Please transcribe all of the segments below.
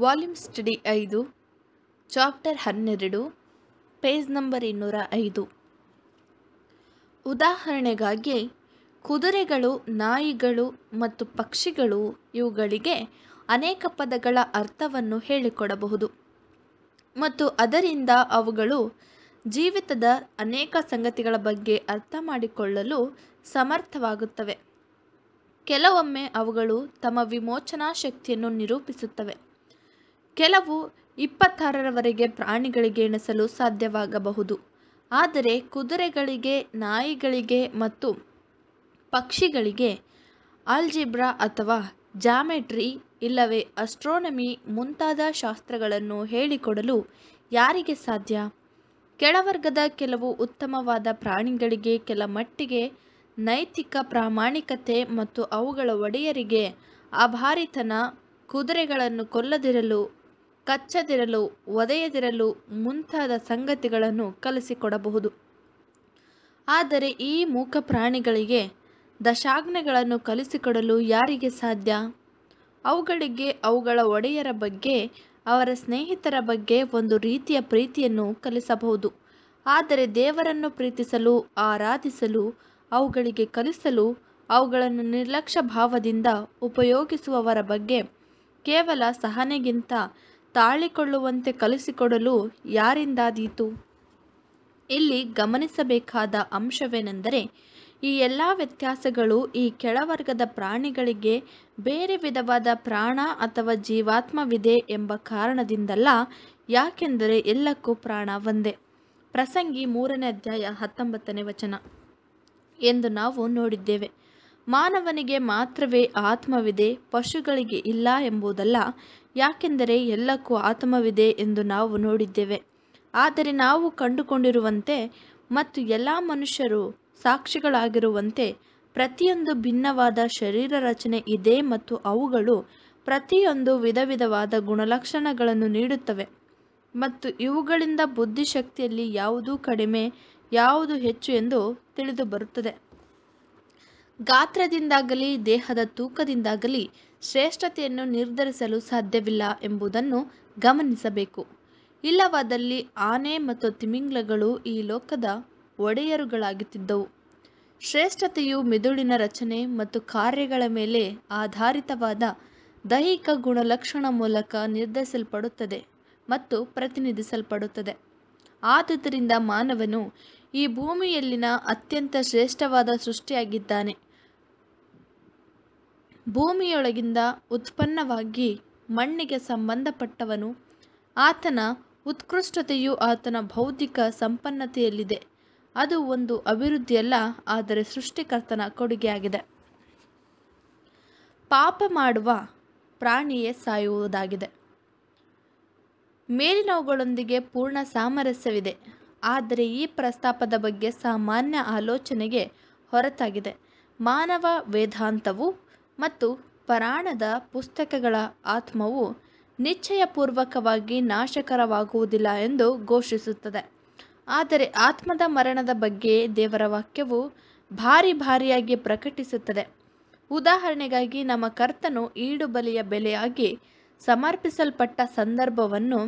Volume study ಐದು chapter ಹನ್ನೆರಡು page number ಇನ್ನೂರ ಐದು ಉದಾಹರಣೆಗಾಗಿ ಕುದುರೆಗಳು ನಾಯಿಗಳು ಮತ್ತು ಪಕ್ಷಿಗಳು ಇವುಗಳಿಗೆ ಅನೇಕ ಪದಗಳ ಅರ್ಥವನ್ನು ಹೇಳಿಕೊಡಬಹುದು ಮತ್ತು ಅದರಿಂದ ಅವುಗಳು ಜೀವಿತದ ಅನೇಕ ಸಂಗತಿಗಳ ಬಗ್ಗೆ ಅರ್ಥ ಮಾಡಿಕೊಳ್ಳಲು ಸಮರ್ಥವಾಗುತ್ತವೆ ಕೆಲವೊಮ್ಮೆ ಅವುಗಳು ತಮ್ಮ ವಿಮೋಚನಾ ಶಕ್ತಿಯನ್ನು ನಿರೂಪಿಸುತ್ತವೆ ಕೆಲವು ಇಪ್ಪತ್ತಾರರವರೆಗೆ ಪ್ರಾಣಿಗಳಿಗೆ ಎಣಿಸಲು ಸಾಧ್ಯವಾಗಬಹುದು ಆದರೆ ಕುದುರೆಗಳಿಗೆ ನಾಯಿಗಳಿಗೆ ಮತ್ತು ಪಕ್ಷಿಗಳಿಗೆ ಆಲ್ಜಿಬ್ರಾ ಅಥವಾ ಜಾಮೆಟ್ರಿ ಇಲ್ಲವೇ ಅಸ್ಟ್ರೋನಮಿ ಮುಂತಾದ ಶಾಸ್ತ್ರಗಳನ್ನು ಹೇಳಿಕೊಡಲು ಯಾರಿಗೆ ಸಾಧ್ಯ ಕೆಳವರ್ಗದ ಕೆಲವು ಉತ್ತಮವಾದ ಪ್ರಾಣಿಗಳಿಗೆ ಕೆಲ ಮಟ್ಟಿಗೆ ನೈತಿಕ ಪ್ರಾಮಾಣಿಕತೆ ಮತ್ತು ಅವುಗಳ ಒಡೆಯರಿಗೆ ಅಭಾರಿತನ ಕುದುರೆಗಳನ್ನು ಕೊಲ್ಲದಿರಲು ಕಚ್ಚದಿರಲು ಒದೆಯದಿರಲು ಮುಂತಾದ ಸಂಗತಿಗಳನ್ನು ಕಲಿಸಿಕೊಡಬಹುದು ಆದರೆ ಈ ಮೂಕ ಪ್ರಾಣಿಗಳಿಗೆ ದಶಾಜ್ಞೆಗಳನ್ನು ಕಲಿಸಿಕೊಡಲು ಯಾರಿಗೆ ಸಾಧ್ಯ ಅವುಗಳಿಗೆ ಅವುಗಳ ಒಡೆಯರ ಬಗ್ಗೆ ಅವರ ಸ್ನೇಹಿತರ ಬಗ್ಗೆ ಒಂದು ರೀತಿಯ ಪ್ರೀತಿಯನ್ನು ಕಲಿಸಬಹುದು ಆದರೆ ದೇವರನ್ನು ಪ್ರೀತಿಸಲು ಆರಾಧಿಸಲು ಅವುಗಳಿಗೆ ಕಲಿಸಲು ಅವುಗಳನ್ನು ನಿರ್ಲಕ್ಷ್ಯ ಭಾವದಿಂದ ಉಪಯೋಗಿಸುವವರ ಬಗ್ಗೆ ಕೇವಲ ಸಹನೆಗಿಂತ ತಾಳಿಕೊಳ್ಳುವಂತೆ ಕಲಿಸಿಕೊಡಲು ಯಾರಿಂದಾದೀತು? ಇಲ್ಲಿ ಗಮನಿಸಬೇಕಾದ ಅಂಶವೇನೆಂದರೆ ಈ ಎಲ್ಲ ವ್ಯತ್ಯಾಸಗಳು ಈ ಕೆಳವರ್ಗದ ಪ್ರಾಣಿಗಳಿಗೆ ಬೇರೆ ವಿಧವಾದ ಪ್ರಾಣ ಅಥವಾ ಜೀವಾತ್ಮವಿದೆ ಎಂಬ ಕಾರಣದಿಂದಲ್ಲ, ಯಾಕೆಂದರೆ ಎಲ್ಲಕ್ಕೂ ಪ್ರಾಣ ಒಂದೇ. ಪ್ರಸಂಗಿ ಮೂರನೇ ಅಧ್ಯಾಯ ಹತ್ತೊಂಬತ್ತನೇ ವಚನ. ಎಂದು ನಾವು ನೋಡಿದ್ದೇವೆ. ಮಾನವನಿಗೆ ಮಾತ್ರವೇ ಆತ್ಮವಿದೆ, ಪಶುಗಳಿಗೆ ಇಲ್ಲ ಎಂಬುದಲ್ಲ. ಯಾಕೆಂದರೆ ಎಲ್ಲಕ್ಕೂ ಆತ್ಮವಿದೆ ಎಂದು ನಾವು ನೋಡಿದ್ದೇವೆ ಆದರೆ ನಾವು ಕಂಡುಕೊಂಡಿರುವಂತೆ ಮತ್ತು ಎಲ್ಲ ಮನುಷ್ಯರು ಸಾಕ್ಷಿಗಳಾಗಿರುವಂತೆ ಪ್ರತಿಯೊಂದು ಭಿನ್ನವಾದ ಶರೀರ ರಚನೆ ಇದೆ ಮತ್ತು ಅವುಗಳು ಪ್ರತಿಯೊಂದು ವಿಧವಾದ ಗುಣಲಕ್ಷಣಗಳನ್ನು ನೀಡುತ್ತವೆ ಮತ್ತು ಇವುಗಳಿಂದ ಬುದ್ಧಿಶಕ್ತಿಯಲ್ಲಿ ಯಾವುದು ಕಡಿಮೆ ಯಾವುದು ಹೆಚ್ಚು ಎಂದು ತಿಳಿದು ಬರುತ್ತದೆ ಗಾತ್ರದಿಂದಾಗಲಿ ದೇಹದ ತೂಕದಿಂದಾಗಲಿ ಶ್ರೇಷ್ಠತೆಯನ್ನು ನಿರ್ಧರಿಸಲು ಸಾಧ್ಯವಿಲ್ಲ ಎಂಬುದನ್ನು ಗಮನಿಸಬೇಕು ಇಲ್ಲವಾದಲ್ಲಿ ಆನೆ ಮತ್ತು ತಿಮಿಂಗ್ಲಗಳು ಈ ಲೋಕದ ಒಡೆಯರುಗಳಾಗುತ್ತಿದ್ದವು ಶ್ರೇಷ್ಠತೆಯು ಮೆದುಳಿನ ರಚನೆ ಮತ್ತು ಕಾರ್ಯಗಳ ಮೇಲೆ ಆಧಾರಿತವಾದ ದೈಹಿಕ ಗುಣಲಕ್ಷಣ ಮೂಲಕ ನಿರ್ಧರಿಸಲ್ಪಡುತ್ತದೆ ಮತ್ತು ಪ್ರತಿನಿಧಿಸಲ್ಪಡುತ್ತದೆ ಆದುದರಿಂದ ಮಾನವನು ಈ ಭೂಮಿಯಲ್ಲಿನ ಅತ್ಯಂತ ಶ್ರೇಷ್ಠವಾದ ಸೃಷ್ಟಿಯಾಗಿದ್ದಾನೆ ಭೂಮಿಯೊಳಗಿಂದ ಉತ್ಪನ್ನವಾಗಿ ಮಣ್ಣಿಗೆ ಸಂಬಂಧಪಟ್ಟವನು ಆತನ ಉತ್ಕೃಷ್ಟತೆಯು ಆತನ ಬೌದ್ಧಿಕ ಸಂಪನ್ನತೆಯಲ್ಲಿದೆ ಅದು ಒಂದು ಅಭಿವೃದ್ಧಿಯಲ್ಲ ಆದರೆ ಸೃಷ್ಟಿಕರ್ತನ ಕೊಡುಗೆಯಾಗಿದೆ ಪಾಪ ಮಾಡುವ ಪ್ರಾಣಿಯೇ ಸಾಯುವುದಾಗಿದೆ ಮೇಲಿನವುಗಳೊಂದಿಗೆ ಪೂರ್ಣ ಸಾಮರಸ್ಯವಿದೆ ಆದರೆ ಈ ಪ್ರಸ್ತಾಪದ ಬಗ್ಗೆ ಸಾಮಾನ್ಯ ಆಲೋಚನೆಗೆ ಹೊರತಾಗಿದೆ ಮಾನವ ವೇದಾಂತವು ಮತ್ತು ಪರಾಣದ ಪುಸ್ತಕಗಳ ಆತ್ಮವು ನಿಶ್ಚಯಪೂರ್ವಕವಾಗಿ ನಾಶಕರವಾಗುವುದಿಲ್ಲ ಎಂದು ಘೋಷಿಸುತ್ತದೆ ಆದರೆ ಆತ್ಮದ ಮರಣದ ಬಗ್ಗೆ ದೇವರ ವಾಕ್ಯವು ಭಾರಿ ಭಾರಿಯಾಗಿ ಪ್ರಕಟಿಸುತ್ತದೆ ಉದಾಹರಣೆಗಾಗಿ ನಮ್ಮ ಕರ್ತನು ಈಡುಬಲಿಯ ಬೆಲೆಯಾಗಿ ಸಮರ್ಪಿಸಲ್ಪಟ್ಟ ಸಂದರ್ಭವನ್ನು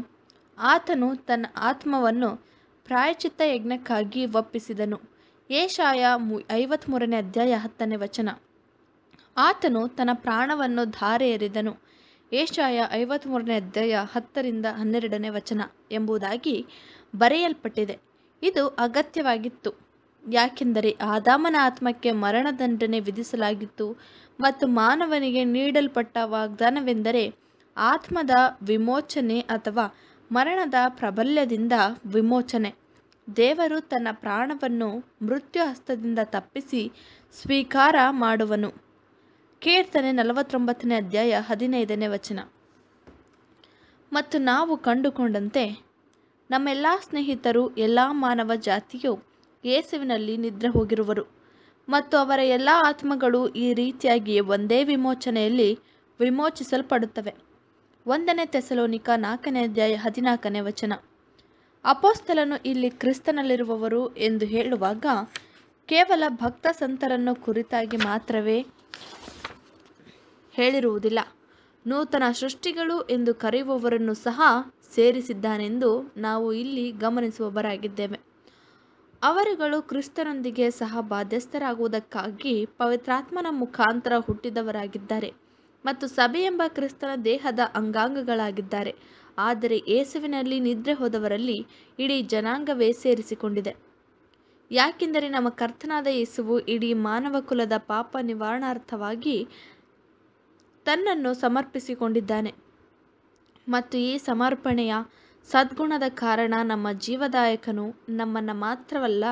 ಆತನು ತನ್ನ ಆತ್ಮವನ್ನು ಪ್ರಾಯಚಿತ್ತ ಯಜ್ಞಕ್ಕಾಗಿ ಒಪ್ಪಿಸಿದನು ಏಷಾಯ ಮೂರನೇ ಅಧ್ಯಾಯ ಹತ್ತನೇ ವಚನ ಆತನು ತನ್ನ ಪ್ರಾಣವನ್ನು ಧಾರೆ ಎರೆದನು ಏಷಾಯ ಐವತ್ತ್ಮೂರನೇ ಅಧ್ಯಾಯ ಹತ್ತರಿಂದ ಹನ್ನೆರಡನೇ ವಚನ ಎಂಬುದಾಗಿ ಬರೆಯಲ್ಪಟ್ಟಿದೆ ಇದು ಅಗತ್ಯವಾಗಿತ್ತು ಯಾಕೆಂದರೆ ಆದಾಮನ ಆತ್ಮಕ್ಕೆ ಮರಣದಂಡನೆ ವಿಧಿಸಲಾಗಿತ್ತು ಮತ್ತು ಮಾನವನಿಗೆ ನೀಡಲ್ಪಟ್ಟ ವಾಗ್ದಾನವೆಂದರೆ ಆತ್ಮದ ವಿಮೋಚನೆ ಅಥವಾ ಮರಣದ ಪ್ರಾಬಲ್ಯದಿಂದ ವಿಮೋಚನೆ ದೇವರು ತನ್ನ ಪ್ರಾಣವನ್ನು ಮೃತ್ಯು ಹಸ್ತದಿಂದ ತಪ್ಪಿಸಿ ಸ್ವೀಕಾರ ಮಾಡುವನು ಕೀರ್ತನೆ ನಲವತ್ತೊಂಬತ್ತನೇ ಅಧ್ಯಾಯ ಹದಿನೈದನೇ ವಚನ ಮತ್ತು ನಾವು ಕಂಡುಕೊಂಡಂತೆ ನಮ್ಮೆಲ್ಲ ಸ್ನೇಹಿತರು ಎಲ್ಲ ಮಾನವ ಜಾತಿಯು ಯೇಸುವಿನಲ್ಲಿ ನಿದ್ರೆ ಹೋಗಿರುವರು ಮತ್ತು ಅವರ ಎಲ್ಲ ಆತ್ಮಗಳು ಈ ರೀತಿಯಾಗಿ ಒಂದೇ ವಿಮೋಚನೆಯಲ್ಲಿ ವಿಮೋಚಿಸಲ್ಪಡುತ್ತವೆ ಒಂದನೇ ತೆಸಲೋನಿಕ ನಾಲ್ಕನೇ ಅಧ್ಯಾಯ ಹದಿನಾಲ್ಕನೇ ವಚನ ಅಪೋಸ್ತಲನು ಇಲ್ಲಿ ಕ್ರಿಸ್ತನಲ್ಲಿರುವವರು ಎಂದು ಹೇಳುವಾಗ ಕೇವಲ ಭಕ್ತ ಸಂತರನ್ನು ಕುರಿತಾಗಿ ಮಾತ್ರವೇ ಹೇಳಿರುವುದಿಲ್ಲ ನೂತನ ಸೃಷ್ಟಿಗಳು ಎಂದು ಕರೆಯುವವರನ್ನು ಸಹ ಸೇರಿಸಿದ್ದಾನೆಂದು ನಾವು ಇಲ್ಲಿ ಗಮನಿಸುವವರಾಗಿದ್ದೇವೆ ಅವರುಗಳು ಕ್ರಿಸ್ತನೊಂದಿಗೆ ಸಹ ಬಾಧ್ಯಸ್ಥರಾಗುವುದಕ್ಕಾಗಿ ಪವಿತ್ರಾತ್ಮನ ಮುಖಾಂತರ ಹುಟ್ಟಿದವರಾಗಿದ್ದಾರೆ ಮತ್ತು ಸಭೆಯೆಂಬ ಕ್ರಿಸ್ತನ ದೇಹದ ಅಂಗಾಂಗಗಳಾಗಿದ್ದಾರೆ ಆದರೆ ಏಸುವಿನಲ್ಲಿ ನಿದ್ರೆ ಹೋದವರಲ್ಲಿ ಇಡೀ ಜನಾಂಗವೇ ಸೇರಿಸಿಕೊಂಡಿದೆ ಯಾಕೆಂದರೆ ನಮ್ಮ ಕರ್ತನಾದ ಏಸುವು ಇಡೀ ಮಾನವ ಕುಲದ ಪಾಪ ನಿವಾರಣಾರ್ಥವಾಗಿ ತನ್ನನ್ನು ಸಮರ್ಪಿಸಿಕೊಂಡಿದ್ದಾನೆ ಮತ್ತು ಈ ಸಮರ್ಪಣೆಯ ಸದ್ಗುಣದ ಕಾರಣ ನಮ್ಮ ಜೀವದಾಯಕನು ನಮ್ಮನ್ನು ಮಾತ್ರವಲ್ಲ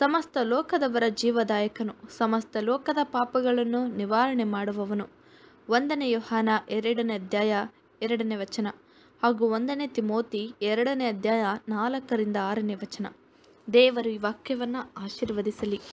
ಸಮಸ್ತ ಲೋಕದವರ ಜೀವದಾಯಕನು ಸಮಸ್ತ ಲೋಕದ ಪಾಪಗಳನ್ನು ನಿವಾರಣೆ ಮಾಡುವವನು ಒಂದನೇ ಯೋಹಾನ ಎರಡನೇ ಅಧ್ಯಾಯ ಎರಡನೇ ವಚನ ಹಾಗೂ ಒಂದನೇ ತಿಮೋತಿ ಎರಡನೇ ಅಧ್ಯಾಯ ನಾಲ್ಕರಿಂದ ಆರನೇ ವಚನ ದೇವರು ಈ ವಾಕ್ಯವನ್ನು ಆಶೀರ್ವದಿಸಲಿ